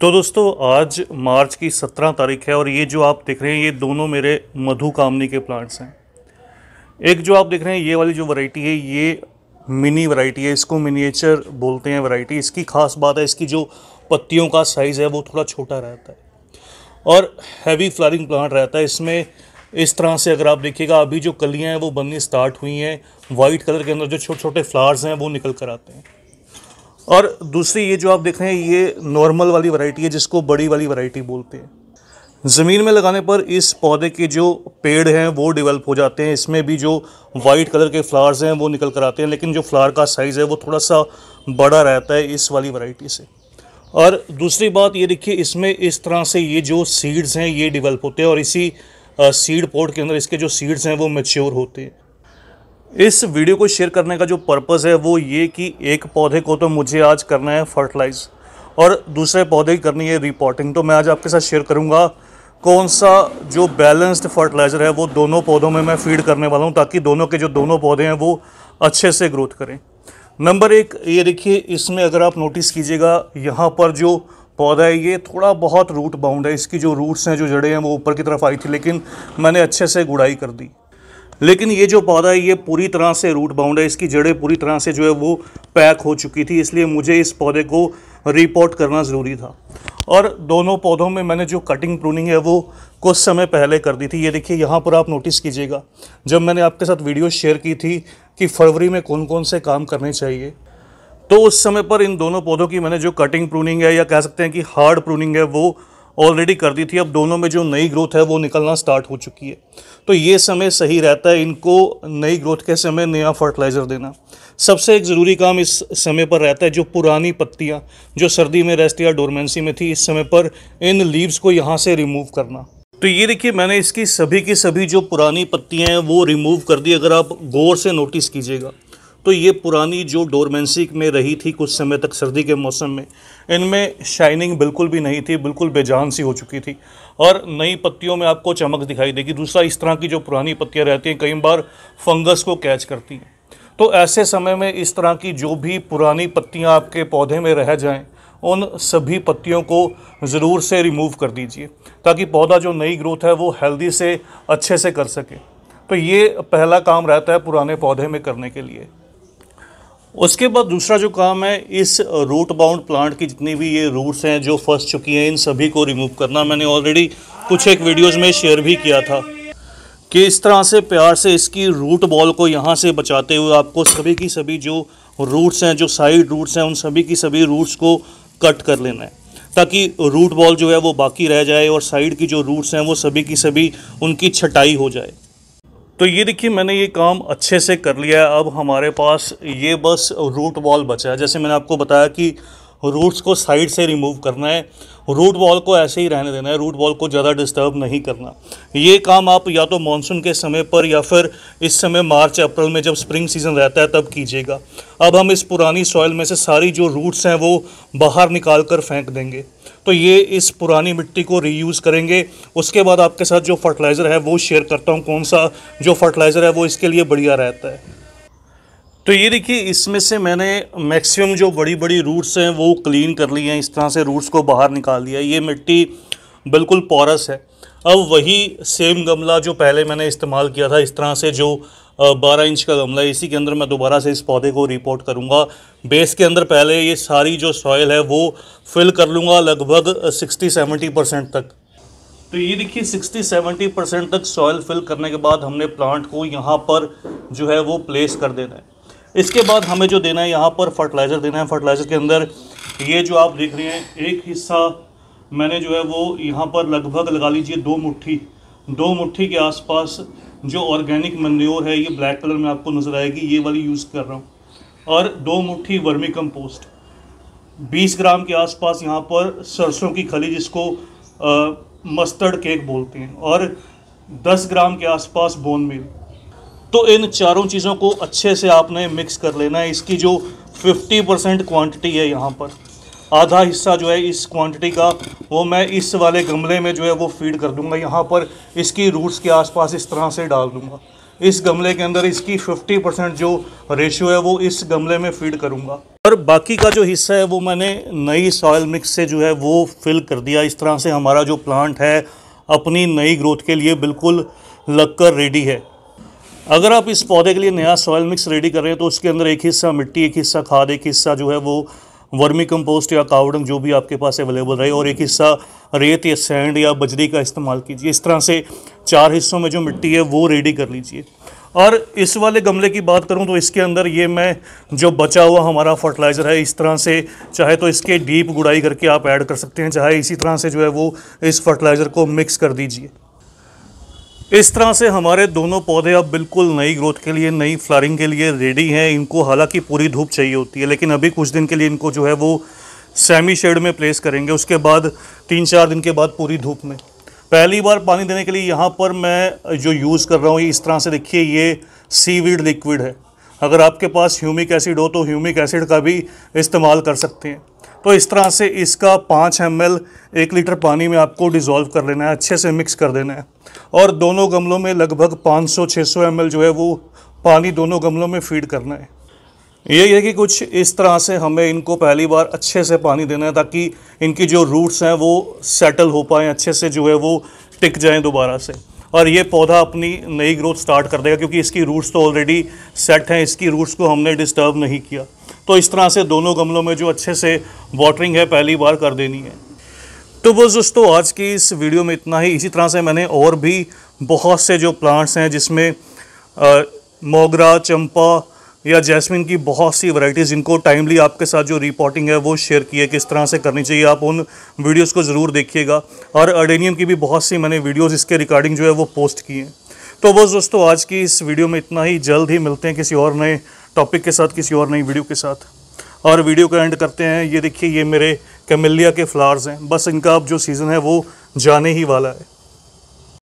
तो दोस्तों आज मार्च की सत्रह तारीख है और ये जो आप देख रहे हैं ये दोनों मेरे मधु कामनी के प्लांट्स हैं एक जो आप देख रहे हैं ये वाली जो वैरायटी है ये मिनी वैरायटी है इसको मिनिएचर बोलते हैं वैरायटी इसकी खास बात है इसकी जो पत्तियों का साइज़ है वो थोड़ा छोटा रहता है और हैवी फ्लारिंग प्लांट रहता है इसमें इस तरह से अगर आप देखिएगा अभी जो कलियाँ हैं वो बननी स्टार्ट हुई हैं वाइट कलर के अंदर जो छोटे छोटे फ्लावर्स हैं वो निकल कर आते हैं और दूसरी ये जो आप देख रहे हैं ये नॉर्मल वाली वैरायटी है जिसको बड़ी वाली वैरायटी बोलते हैं ज़मीन में लगाने पर इस पौधे के जो पेड़ हैं वो डेवलप हो जाते हैं इसमें भी जो वाइट कलर के फ्लावर्स हैं वो निकल कर आते हैं लेकिन जो फ्लावर का साइज़ है वो थोड़ा सा बड़ा रहता है इस वाली वैरायटी से और दूसरी बात ये देखिए इसमें इस तरह से ये जो सीड्स हैं ये डिवेल्प होते हैं और इसी सीड पोर्ट के अंदर इसके जो सीड्स हैं वो मेच्योर होते हैं इस वीडियो को शेयर करने का जो पर्पज़ है वो ये कि एक पौधे को तो मुझे आज करना है फर्टिलाइज़ और दूसरे पौधे की करनी है रिपोर्टिंग तो मैं आज आपके साथ शेयर करूँगा कौन सा जो बैलेंस्ड फर्टिलाइज़र है वो दोनों पौधों में मैं फीड करने वाला हूँ ताकि दोनों के जो दोनों पौधे हैं वो अच्छे से ग्रोथ करें नंबर एक ये देखिए इसमें अगर आप नोटिस कीजिएगा यहाँ पर जो पौधा है ये थोड़ा बहुत रूट बाउंड है इसकी जो रूट्स हैं जो जड़ें हैं वो ऊपर की तरफ आई थी लेकिन मैंने अच्छे से गुड़ाई कर दी लेकिन ये जो पौधा है ये पूरी तरह से रूट बाउंड है इसकी जड़ें पूरी तरह से जो है वो पैक हो चुकी थी इसलिए मुझे इस पौधे को रिपोर्ट करना ज़रूरी था और दोनों पौधों में मैंने जो कटिंग प्रूनिंग है वो कुछ समय पहले कर दी थी ये देखिए यहाँ पर आप नोटिस कीजिएगा जब मैंने आपके साथ वीडियो शेयर की थी कि फरवरी में कौन कौन से काम करने चाहिए तो उस समय पर इन दोनों पौधों की मैंने जो कटिंग प्रूनिंग है या कह सकते हैं कि हार्ड प्रूनिंग है वो ऑलरेडी कर दी थी अब दोनों में जो नई ग्रोथ है वो निकलना स्टार्ट हो चुकी है तो ये समय सही रहता है इनको नई ग्रोथ के समय नया फर्टिलाइज़र देना सबसे एक ज़रूरी काम इस समय पर रहता है जो पुरानी पत्तियाँ जो सर्दी में रेस्ट या डोरमेंसी में थी इस समय पर इन लीव्स को यहाँ से रिमूव करना तो ये देखिए मैंने इसकी सभी की सभी जो पुरानी पत्तियाँ हैं वो रिमूव कर दी अगर आप गौर से नोटिस कीजिएगा तो ये पुरानी जो डोरमेंसी में रही थी कुछ समय तक सर्दी के मौसम में इनमें शाइनिंग बिल्कुल भी नहीं थी बिल्कुल बेजान सी हो चुकी थी और नई पत्तियों में आपको चमक दिखाई देगी दूसरा इस तरह की जो पुरानी पत्तियाँ रहती हैं कई बार फंगस को कैच करती हैं तो ऐसे समय में इस तरह की जो भी पुरानी पत्तियाँ आपके पौधे में रह जाएँ उन सभी पत्तियों को ज़रूर से रिमूव कर दीजिए ताकि पौधा जो नई ग्रोथ है वो हेल्दी से अच्छे से कर सके तो ये पहला काम रहता है पुराने पौधे में करने के लिए उसके बाद दूसरा जो काम है इस रूट बाउंड प्लांट की जितनी भी ये रूट्स हैं जो फंस चुकी हैं इन सभी को रिमूव करना मैंने ऑलरेडी कुछ एक वीडियोस में शेयर भी किया था कि इस तरह से प्यार से इसकी रूट बॉल को यहाँ से बचाते हुए आपको सभी की सभी जो रूट्स हैं जो साइड रूट्स हैं उन सभी की सभी रूट्स को कट कर लेना है ताकि रूट बॉल जो है वो बाकी रह जाए और साइड की जो रूट्स हैं वो सभी की सभी उनकी छटाई हो जाए तो ये देखिए मैंने ये काम अच्छे से कर लिया है अब हमारे पास ये बस रूट बॉल बचा है जैसे मैंने आपको बताया कि रूट्स को साइड से रिमूव करना है रूट बॉल को ऐसे ही रहने देना है रूट बॉल को ज़्यादा डिस्टर्ब नहीं करना ये काम आप या तो मानसून के समय पर या फिर इस समय मार्च अप्रैल में जब स्प्रिंग सीजन रहता है तब कीजिएगा अब हम इस पुरानी सॉइल में से सारी जो रूट्स हैं वो बाहर निकाल कर फेंक देंगे तो ये इस पुरानी मिट्टी को रीयूज़ करेंगे उसके बाद आपके साथ जो फर्टिलाइज़र है वो शेयर करता हूँ कौन सा जो फर्टिलाइज़र है वो इसके लिए बढ़िया रहता है तो ये देखिए इसमें से मैंने मैक्सिमम जो बड़ी बड़ी रूट्स हैं वो क्लीन कर ली हैं इस तरह से रूट्स को बाहर निकाल दिया ये मिट्टी बिल्कुल पॉरस है अब वही सेम गमला जो पहले मैंने इस्तेमाल किया था इस तरह से जो बारह इंच का गमला है इसी के अंदर मैं दोबारा से इस पौधे को रिपोर्ट करूँगा बेस के अंदर पहले ये सारी जो सॉयल है वो फिल कर लूँगा लगभग सिक्सटी सेवेंटी परसेंट तक तो ये देखिए 60-70 परसेंट तक सॉयल फिल करने के बाद हमने प्लांट को यहाँ पर जो है वो प्लेस कर देना है इसके बाद हमें जो देना है यहाँ पर फर्टिलाइज़र देना है फर्टिलाइज़र के अंदर ये जो आप देख रहे हैं एक हिस्सा मैंने जो है वो यहाँ पर लगभग लगा लीजिए दो मुट्ठी दो मुट्ठी के आसपास जो ऑर्गेनिक मन्योर है ये ब्लैक कलर में आपको नज़र आएगी ये वाली यूज़ कर रहा हूँ और दो मुट्ठी वर्मी कंपोस्ट 20 ग्राम के आसपास यहाँ पर सरसों की खली जिसको आ, मस्टर्ड केक बोलते हैं और 10 ग्राम के आसपास बोन मिल तो इन चारों चीज़ों को अच्छे से आपने मिक्स कर लेना है इसकी जो 50 परसेंट क्वान्टिटी है यहाँ पर आधा हिस्सा जो है इस क्वांटिटी का वो मैं इस वाले गमले में जो है वो फीड कर दूंगा यहाँ पर इसकी रूट्स के आसपास इस तरह से डाल दूंगा इस गमले के अंदर इसकी 50 परसेंट जो रेशियो है वो इस गमले में फीड करूँगा और बाकी का जो हिस्सा है वो मैंने नई सॉयल मिक्स से जो है वो फिल कर दिया इस तरह से हमारा जो प्लांट है अपनी नई ग्रोथ के लिए बिल्कुल लगकर रेडी है अगर आप इस पौधे के लिए नया सॉयल मिक्स रेडी कर रहे हैं तो उसके अंदर एक हिस्सा मिट्टी एक हिस्सा खाद एक हिस्सा जो है वो वर्मी कंपोस्ट या कावडंग जो भी आपके पास अवेलेबल रहे और एक हिस्सा रेत या सैंड या बजरी का इस्तेमाल कीजिए इस तरह से चार हिस्सों में जो मिट्टी है वो रेडी कर लीजिए और इस वाले गमले की बात करूं तो इसके अंदर ये मैं जो बचा हुआ हमारा फर्टिलाइज़र है इस तरह से चाहे तो इसके डीप गुड़ाई करके आप ऐड कर सकते हैं चाहे इसी तरह से जो है वो इस फर्टिलाइज़र को मिक्स कर दीजिए इस तरह से हमारे दोनों पौधे अब बिल्कुल नई ग्रोथ के लिए नई फ्लारिंग के लिए रेडी हैं इनको हालांकि पूरी धूप चाहिए होती है लेकिन अभी कुछ दिन के लिए इनको जो है वो सेमी शेड में प्लेस करेंगे उसके बाद तीन चार दिन के बाद पूरी धूप में पहली बार पानी देने के लिए यहाँ पर मैं जो यूज़ कर रहा हूँ इस तरह से देखिए ये सीवीड लिक्विड है अगर आपके पास ह्यूमिक एसिड हो तो ह्यूमिक एसिड का भी इस्तेमाल कर सकते हैं तो इस तरह से इसका पाँच एम एक लीटर पानी में आपको डिज़ोल्व कर लेना है अच्छे से मिक्स कर देना है और दोनों गमलों में लगभग 500-600 सौ जो है वो पानी दोनों गमलों में फीड करना है यही है कि कुछ इस तरह से हमें इनको पहली बार अच्छे से पानी देना है ताकि इनकी जो रूट्स हैं वो सेटल हो पाएँ अच्छे से जो है वो टिक जाएँ दोबारा से और ये पौधा अपनी नई ग्रोथ स्टार्ट कर देगा क्योंकि इसकी रूट्स तो ऑलरेडी सेट हैं इसकी रूट्स को हमने डिस्टर्ब नहीं किया तो इस तरह से दोनों गमलों में जो अच्छे से वाटरिंग है पहली बार कर देनी है तो बस दोस्तों आज की इस वीडियो में इतना ही इसी तरह से मैंने और भी बहुत से जो प्लांट्स हैं जिसमें मोगरा चंपा या जैस्मिन की बहुत सी वैरायटीज़ जिनको टाइमली आपके साथ जो रिपोर्टिंग है वो शेयर की है किस तरह से करनी चाहिए आप उन वीडियोस को ज़रूर देखिएगा और अडेनियम की भी बहुत सी मैंने वीडियोस इसके रिकॉर्डिंग जो है वो पोस्ट की हैं तो बस दोस्तों आज की इस वीडियो में इतना ही जल्द ही मिलते हैं किसी और नए टॉपिक के साथ किसी और नई वीडियो के साथ और वीडियो का एंड करते हैं ये देखिए ये मेरे कैमिलिया के फ्लावर्स हैं बस इनका अब जो सीज़न है वो जाने ही वाला है